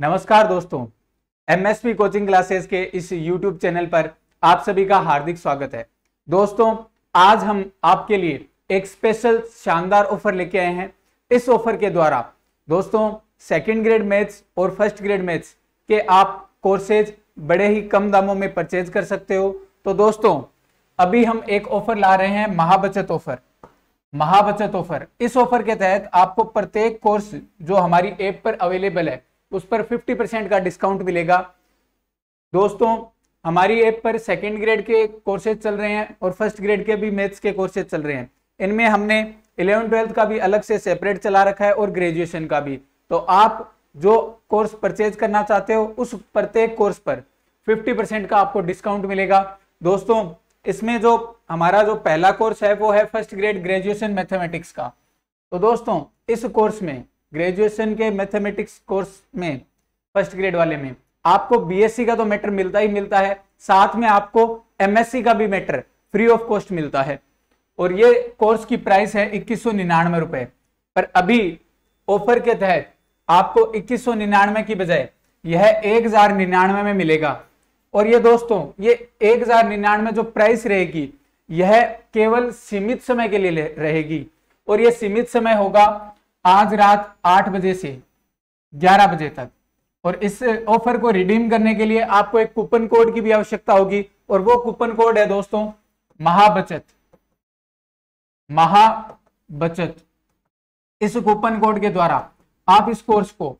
नमस्कार दोस्तों MSP coaching classes के इस यूट्यूब चैनल पर आप सभी का हार्दिक स्वागत है दोस्तों आज हम आपके लिए एक स्पेशल शानदार ऑफर लेके आए हैं इस ऑफर के द्वारा दोस्तों सेकेंड ग्रेड मैथ्स और फर्स्ट ग्रेड मैथ्स के आप कोर्सेज बड़े ही कम दामों में परचेज कर सकते हो तो दोस्तों अभी हम एक ऑफर ला रहे हैं महाबचत ऑफर महाबचत ऑफर इस ऑफर के तहत आपको प्रत्येक कोर्स जो हमारी ऐप पर अवेलेबल है उस पर 50 परसेंट का डिस्काउंट मिलेगा दोस्तों हमारी ऐप पर सेकेंड ग्रेड के कोर्सेज चल रहे हैं और फर्स्ट ग्रेड के भी मैथ्स के कोर्सेज चल रहे हैं इनमें हमने इलेवन ट्वेल्थ का भी अलग से सेपरेट चला रखा है और ग्रेजुएशन का भी तो आप जो कोर्स परचेज करना चाहते हो उस प्रत्येक कोर्स पर 50 परसेंट का आपको डिस्काउंट मिलेगा दोस्तों इसमें जो हमारा जो पहला कोर्स है वो है फर्स्ट ग्रेड ग्रेजुएशन मैथमेटिक्स का तो दोस्तों इस कोर्स में ग्रेजुएशन के मैथमेटिक्स कोर्स में फर्स्ट ग्रेड वाले में आपको बीएससी का तो मैटर मिलता ही मिलता है साथ में आपको एमएससी का भी मैटर फ्री ऑफ कॉस्ट मिलता है और ये कोर्स की प्राइस है इक्कीस सौ निन्यानवे रुपए पर अभी ऑफर के तहत आपको इक्कीस सौ निन्यानवे की बजाय यह एक हजार निन्यानवे में मिलेगा और ये दोस्तों ये एक हजार निन्यानवे जो प्राइस रहेगी यह केवल सीमित समय के लिए रहेगी और यह सीमित समय होगा आज रात आठ बजे से ग्यारह बजे तक और इस ऑफर को रिडीम करने के लिए आपको एक कूपन कोड की भी आवश्यकता होगी और वो कूपन कोड है दोस्तों महाबचत महाबचत इस कूपन कोड के द्वारा आप इस कोर्स को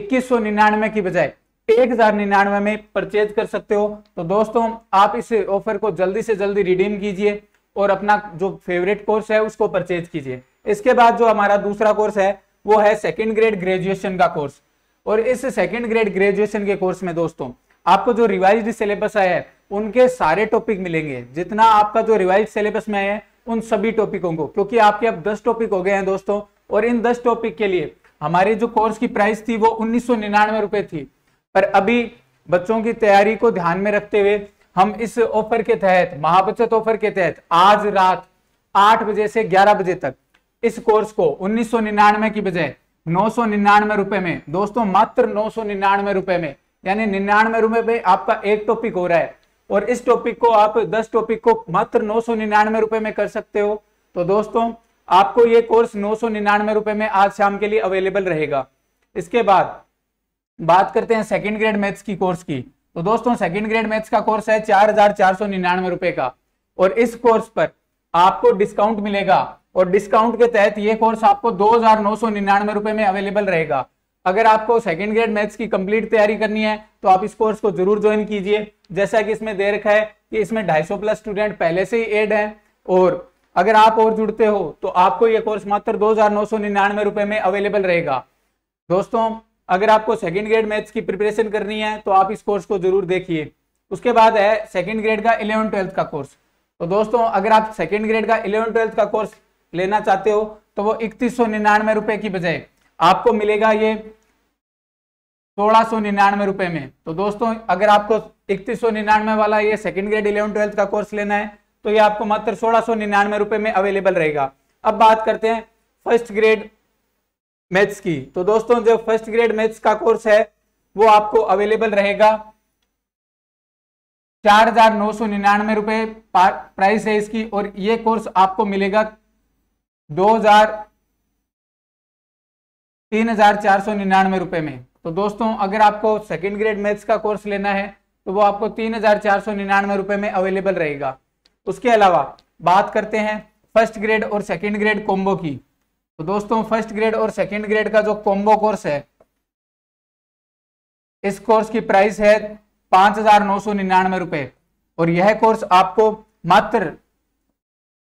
इक्कीस निन्यानवे की बजाय एक हजार निन्यानवे में परचेज कर सकते हो तो दोस्तों आप इस ऑफर को जल्दी से जल्दी रिडीम कीजिए और अपना जो फेवरेट कोर्स है उसको परचेज कीजिए इसके बाद जो हमारा दूसरा कोर्स है वो है सेकेंड ग्रेड ग्रेजुएशन का कोर्स और इस सेकेंड ग्रेड ग्रेजुएशन के कोर्स में दोस्तों आपको जो रिवाइज सिलेबस आया है उनके सारे टॉपिक मिलेंगे जितना आपका जो रिवाइज सिलेबस में है उन सभी टॉपिकों को क्योंकि आपके अब दस टॉपिक हो गए हैं दोस्तों और इन दस टॉपिक के लिए हमारे जो कोर्स की प्राइस थी वो उन्नीस रुपए थी पर अभी बच्चों की तैयारी को ध्यान में रखते हुए हम इस ऑफर के तहत महाबचत ऑफर के तहत आज रात आठ बजे से ग्यारह बजे तक इस कोर्स को उन्नीस की बजाय नौ रुपए में दोस्तों मात्र नौ रुपए में यानी निन्यानवे रुपए में आपका एक टॉपिक हो रहा है और इस टॉपिक को आप 10 टॉपिक को मात्र नौ रुपए में कर सकते हो तो दोस्तों आपको ये कोर्स नौ रुपए में आज शाम के लिए अवेलेबल रहेगा इसके बाद बात करते हैं सेकेंड ग्रेड मैथ्स की कोर्स की तो दोस्तों सेकेंड ग्रेड मैथ्स का कोर्स है चार रुपए का और इस कोर्स पर आपको डिस्काउंट मिलेगा और डिस्काउंट के तहत ये कोर्स आपको दो हजार नौ सौ निन्यानवे रुपए में अवेलेबल रहेगा अगर आपको सेकेंड ग्रेड मैथ्स की कंप्लीट तैयारी करनी है तो आप इस कोर्स को जरूर ज्वाइन कीजिए जैसा कि इसमें दे रखा है कि इसमें 250 प्लस स्टूडेंट पहले से ही एड हैं और अगर आप और जुड़ते हो तो आपको यह कोर्स मात्र दो हजार नौ सौ निन्यानवे रुपए में अवेलेबल रहेगा दोस्तों अगर आपको सेकेंड ग्रेड मैथ्स की प्रिपरेशन करनी है तो आप इस कोर्स को जरूर देखिए उसके बाद है सेकेंड ग्रेड का इलेवन ट्वेल्थ का कोर्स तो दोस्तों अगर आप सेकेंड ग्रेड का इलेवन ट्वेल्थ का कोर्स लेना चाहते हो तो वो इकतीस सौ निन्यानवे रुपए की बजाय आपको मिलेगा ये सोलह सौ निन्यानवे रुपए में तो दोस्तों अगर आपको इकतीस सौ निन्यानवे वाला ये सेकंड ग्रेड इलेवन ट्वेल्थ का कोर्स लेना है तो ये आपको मात्र सोलह निन्यानवे रुपए में अवेलेबल रहेगा अब बात करते हैं फर्स्ट ग्रेड मैथ्स की तो दोस्तों जो फर्स्ट ग्रेड मैथ्स का कोर्स है वो आपको अवेलेबल रहेगा चार हजार नौ सौ निन्यानवे रुपए प्राइस है इसकी और ये कोर्स आपको मिलेगा दो हजार तीन हजार चार सौ निन्यानवे रुपए में तो दोस्तों अगर आपको सेकेंड ग्रेड मैथ्स का कोर्स लेना है तो वो आपको तीन हजार चार सौ निन्यानवे रुपए में अवेलेबल रहेगा उसके अलावा बात करते हैं फर्स्ट ग्रेड और सेकेंड ग्रेड कॉम्बो की तो दोस्तों फर्स्ट ग्रेड और सेकेंड ग्रेड का जो कॉम्बो कोर्स है इस कोर्स की प्राइस है पांच हजार नौ सौ निन्यानवे रुपए और यह कोर्स आपको मात्र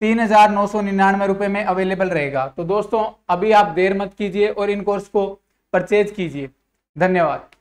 तीन हजार नौ सौ निन्यानवे रुपए में अवेलेबल रहेगा तो दोस्तों अभी आप देर मत कीजिए और इन कोर्स को परचेज कीजिए धन्यवाद